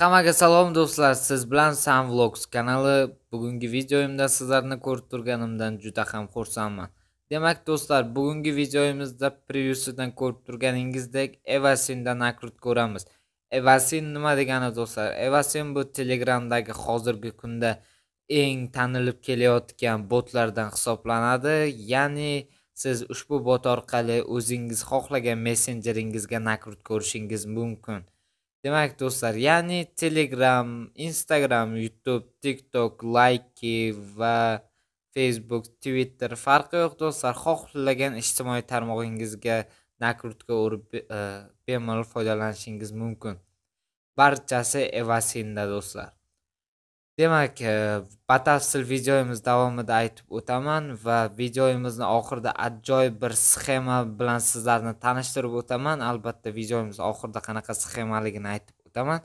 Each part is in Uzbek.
Hamaga salom do'stlar siz bilan sam vlogs kanali bugungi videoyimda sizlarni ko'rib turganimdan juda ham xursandman demak do'stlar bugungi videoyimizda previewsidan ko'rib turganingizdek Evasindan nakrut ko'ramiz evasin nima degani do'stlar evasin bu telegramdagi hozirgi kunda eng tanilib kelayotgan botlardan hisoblanadi ya'ni siz ushbu bot orqali o'zingiz xohlagan messenjeringizga nakrut ko'rishingiz mumkin demak do'stlar ya'ni telegram instagram youtube tiktok Likee va facebook twitter farqi yo'q do'stlar xohlagan ijtimoiy tarmog'ingizga nakrutga urib e, bemalol foydalanishingiz mumkin barchasi evasinda do'stlar Demak, e, batafsil videomiz davomida aytib o'taman va videomizni oxirida ajoyib bir sxema bilan sizlarni tanishtirib o'taman. Albatta, videomiz oxirida qanaqa sxemaligini aytib o'taman.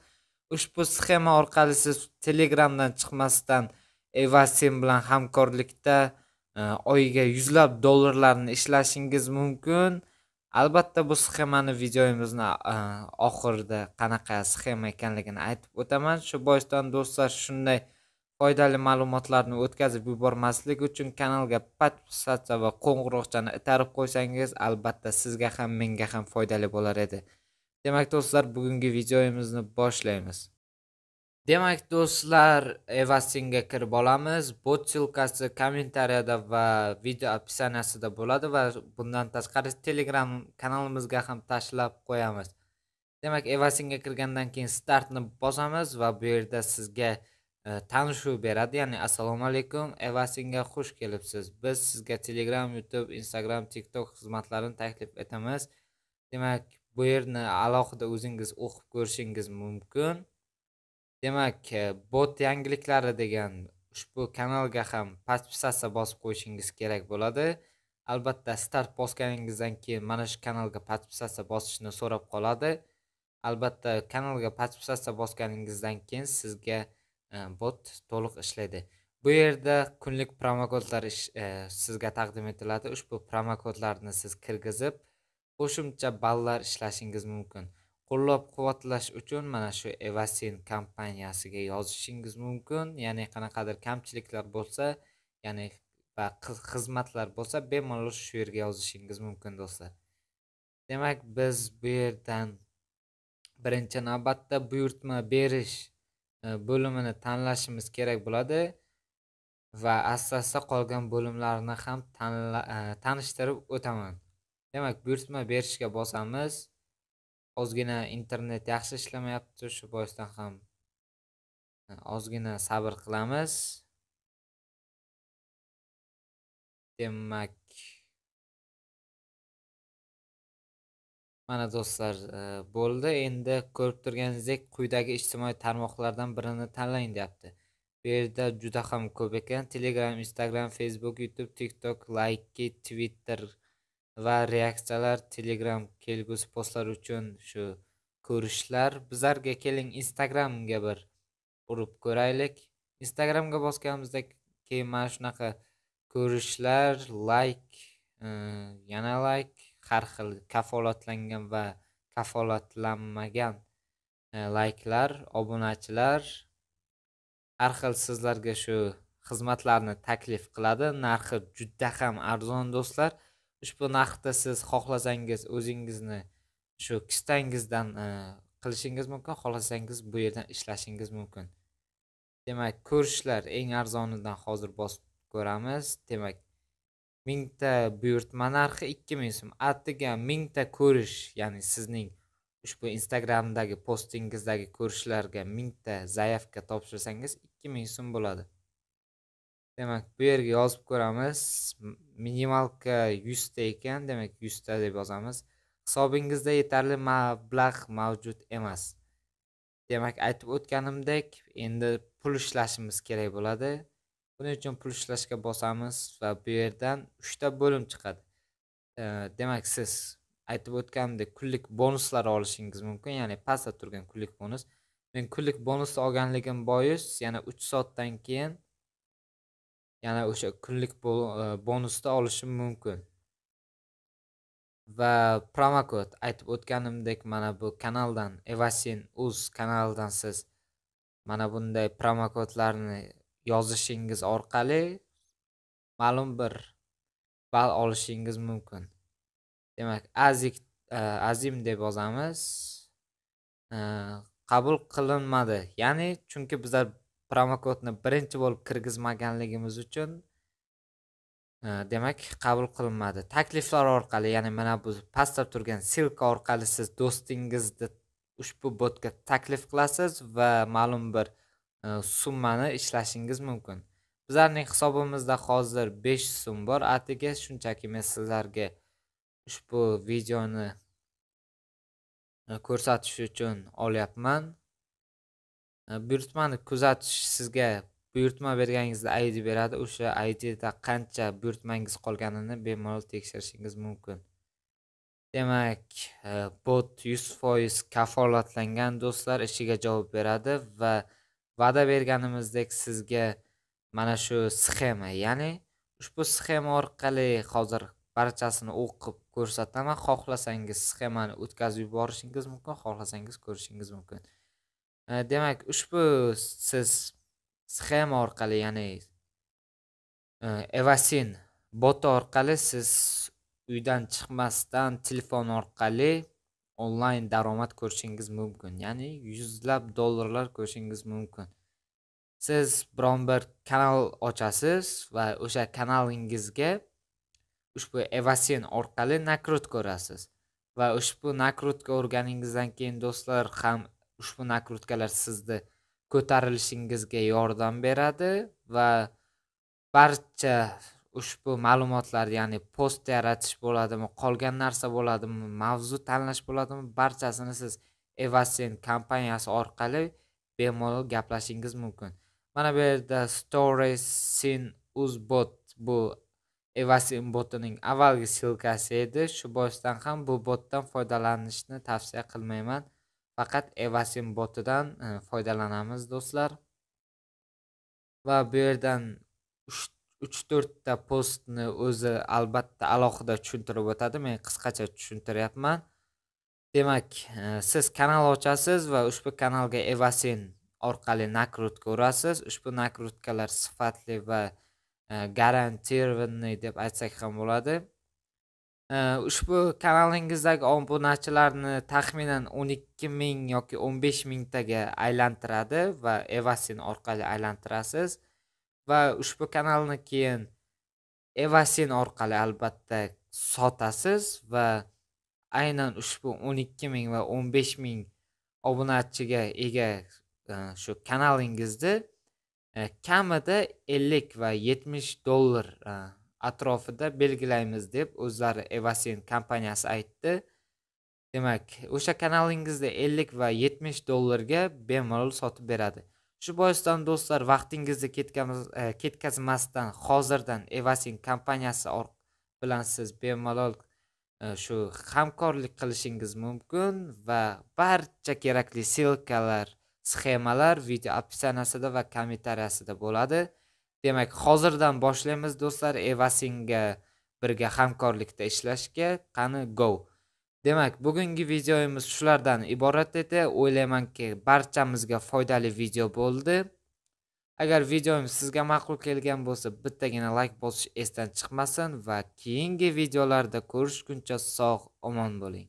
Ushbu sxema orqali siz Telegramdan chiqmasdan Evasim bilan hamkorlikda e, oyiga yuzlab dollarlarni ishlashingiz mumkin. albatta bu sxemani videomizni e, oxirida qanaqa sxema ekanligini aytib o'taman shu boisdan do'stlar shunday foydali ma'lumotlarni o'tkazib yubormaslik uchun kanalga подписаться va qo'ng'iroqchani itarib qo'ysangiz albatta sizga ham menga ham foydali bo'lar edi demak do'stlar bugungi videomizni boshlaymiz demak do'stlar evasinga kirib olamiz bot ссылкасы kommentariyada va video описаниясida bo'ladi va bundan tashqari telegram kanalimizga ham tashlab qo'yamiz demak evasingga kirgandan keyin startni bosamiz va bu yerda sizga e, tanishuv beradi ya'ni assalomu alaykum evasinga xush kelibsiz biz sizga telegram youtube instagram tiktok xizmatlarini taklif etamiz demak bu yerni alohida o'zingiz o'qib ko'rishingiz mumkin demak e, bot yangiliklari degan ushbu kanalga ham podpisatsiya bosib qo'yishingiz kerak bo'ladi albatta start bosganingizdan keyin mana shu kanalga podpisatsiya bosishni so'rab qoladi albatta kanalga podpisatsiya bosganingizdan keyin sizga e, bot to'liq ishlaydi bu yerda kunlik promokodlar e, sizga taqdim etiladi ushbu promokodlarni siz kirgizib qo'shimcha ballar ishlashingiz mumkin qo'llab quvvatlash uchun mana shu evasin kompaniyasiga yozishingiz mumkin ya'ni qanaqadir kamchiliklar bo'lsa ya'ni va xizmatlar bo'lsa bemalol shu yerga yozishingiz mumkin do'stlar demak biz bu yerdan birinchi navbatda buyurtma berish e, bo'limini tanlashimiz kerak bo'ladi va asta asta qolgan bo'limlarni ham e, tanishtirib o'taman demak buyurtma berishga bosamiz ozgina internet yaxshi ishlamayapti shu boisdan ham e, ozgina sabr qilamiz demak mana do'stlar e, bo'ldi endi ko'rib turganingizdek quyidagi ijtimoiy tarmoqlardan birini tanlang deyapti bu yerda juda ham ko'p ekan telegram instagram facebook youtube tiktok like twitter va reaksiyalar telegram kelgusi postlar uchun shu ko'rishlar bizlarga keling instagramga bir urib ko'raylik instagramga bosganimizda keyin mana shunaqa ko'rishlar layk e, yana layk har xil kafolatlangan va kafolatlanmagan e, layklar obunachilar har xil sizlarga shu xizmatlarni taklif qiladi narxi juda ham arzon do'stlar ushbu narxda siz xohlasangiz o'zingizni shu kistangizdan e, qilishingiz mumkin xohlasangiz bu yerdan ishlashingiz mumkin demak ko'rishlar eng arzonidan hozir bosib ko'ramiz demak mingta buyurtma narxi ikki ming so'm atigi mingta ko'rish ya'ni sizning ushbu instagramdagi postingizdagi ko'rishlarga mingta zayavka topshirsangiz ikki ming so'm bo'ladi demak bu yerga yozib ko'ramiz minimalka yuzta ekan demak yuzta deb yozamiz hisobingizda yetarli mablag' mavjud emas demak aytib o'tganimdek endi pul ishlashimiz kerak bo'ladi buning uchun pul ishlashga bosamiz va bu yerdan uchta bo'lim chiqadi demak siz aytib o'tganimdek kunlik bonuslar olishingiz mumkin ya'ni pastda turgan kunlik bonus men kunlik bonus olganligim bois yana uch soatdan keyin yana o'sha kunlik e, bonusda olishim mumkin va promokod aytib o'tganimdek mana bu kanaldan evasin uz kanalidan siz mana bunday promokodlarni yozishingiz orqali ma'lum bir ball olishingiz mumkin demak azik e, azim deb yozamiz e, qabul qilinmadi ya'ni chunki bizlar promokodni birinchi bo'lib kirgizmaganligimiz uchun e, demak qabul qilinmadi takliflar orqali ya'ni mana bu pastda turgan silka orqali siz do'stingizni ushbu botga taklif qilasiz va ma'lum bir e, summani ishlashingiz mumkin bizlarning hisobimizda hozir besh so'm bor atigi shunchaki men sizlarga ushbu videoni e, ko'rsatish uchun olyapman Э, buyurtmani kuzatish sizga buyurtma berganingizda id beradi o'sha idda qancha buyurtmangiz qolganini bemalol tekshirishingiz mumkin demak e, bot yuz foiz kafolatlangan do'stlar ishiga javob beradi va va'da berganimizdek sizga mana shu sxema ya'ni ushbu sxema orqali hozir barchasini o'qib ko'rsataman xohlasangiz sxemani o'tkazib yuborishingiz mumkin xohlasangiz ko'rishingiz mumkin Э, demak ushbu siz sxema orqali ya'ni e, evasin boti orqali siz uydan chiqmasdan telefon orqali onlayn daromad ko'rishingiz mumkin ya'ni yuzlab dollarlar ko'rishingiz mumkin siz biron bir kanal ochasiz va o'sha kanalingizga ushbu evasin orqali nakrut ko'rasiz va ushbu nakrutga o'rganingizdan keyin do'stlar ham ushbu nakrutkalar sizni ko'tarilishingizga yordam beradi va barcha ushbu ma'lumotlar ya'ni post yaratish bo'ladimi qolgan narsa bo'ladimi mavzu tanlash bo'ladimi barchasini siz evasen kompaniyasi orqali bemalol gaplashingiz mumkin mana bu yerda storysin uzbot bu evasin botining avvalgi ssilkasi edi shu boisdan ham bu botdan foydalanishni tavsiya qilmayman faqat evasim botidan e, foydalanamiz do'stlar va bu yerdan 3 4ta postni o'zi albatta alohida tushuntirib o'tadi men qisqacha tushuntiryapman demak e, siz kanal ochasiz va ushbu kanalga evasin orqali nakrutka urasiz ushbu nakrutkalar sifatli va e, garantirованный deb aytsak ham bo'ladi ushbu kanalingizdagi obunachilarni taxminan o'n ikki ming yoki o'n besh mingtaga aylantiradi va evasin orqali aylantirasiz va ushbu kanalni keyin evasin orqali albatta sotasiz va aynan ushbu o'n ikki ming va o'n besh ming obunachiga ega e, shu kanalingizni e, kamida ellik va yetmish dollar e, atrofida belgilaymiz deb o'zlari evasin kompaniyasi aytdi demak o'sha kanalingizda ellik va yetmish dollarga bemalol sotib beradi shu boisdan do'stlar vaqtingizni e, ketkazmasdan hozirdan evasin kompaniyasi bilan siz bemalol e, shu hamkorlik qilishingiz mumkin va barcha kerakli ssilkalar sxemalar video описаниясida va kommentariyasida bo'ladi demak hozirdan boshlaymiz do'stlar evasinga birga hamkorlikda ishlashga qani go demak bugungi videoyimiz shulardan iborat edi o'ylaymanki barchamizga foydali video bo'ldi agar videoyimiz sizga ma'qul kelgan bo'lsa bittagina layk like bosish esdan chiqmasin va keyingi videolarda ko'rishguncha sog' omon bo'ling